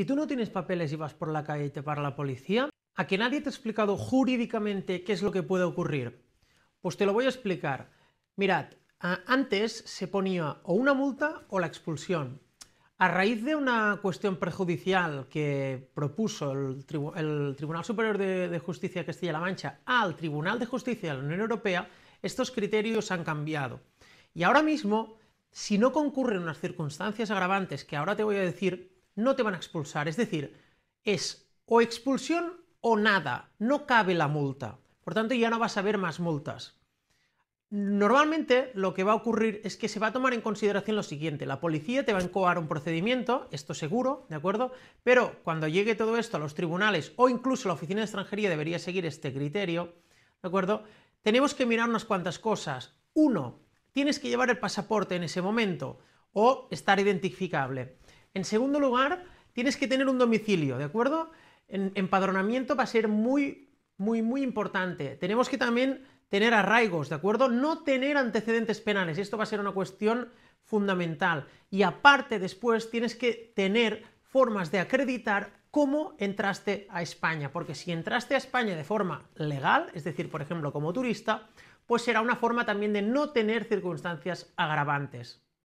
Si tú no tienes papeles y vas por la calle y te para la policía, a que nadie te ha explicado jurídicamente qué es lo que puede ocurrir. Pues te lo voy a explicar. Mirad, antes se ponía o una multa o la expulsión. A raíz de una cuestión prejudicial que propuso el, Tribunal Superior de, de Justicia de Castilla-La Mancha al Tribunal de Justicia de la Unión Europea, estos criterios han cambiado. Y ahora mismo, si no concurren unas circunstancias agravantes que ahora te voy a decir, no te van a expulsar. Es decir, es o expulsión o nada, no cabe la multa. Por tanto, ya no vas a ver más multas. Normalmente lo que va a ocurrir es que se va a tomar en consideración lo siguiente, la policía te va a incoar un procedimiento, esto seguro, ¿de acuerdo? Pero cuando llegue todo esto a los tribunales o incluso la oficina de extranjería debería seguir este criterio, ¿de acuerdo? Tenemos que mirar unas cuantas cosas. Uno, tienes que llevar el pasaporte en ese momento o estar identificable. En segundo lugar, tienes que tener un domicilio, ¿de acuerdo? empadronamiento va a ser muy, muy, muy importante. Tenemos que también tener arraigos, ¿de acuerdo? No tener antecedentes penales. Esto va a ser una cuestión fundamental. Y aparte, después tienes que tener formas de acreditar cómo entraste a España, porque si entraste a España de forma legal, es decir, por ejemplo, como turista, pues será una forma también de no tener circunstancias agravantes.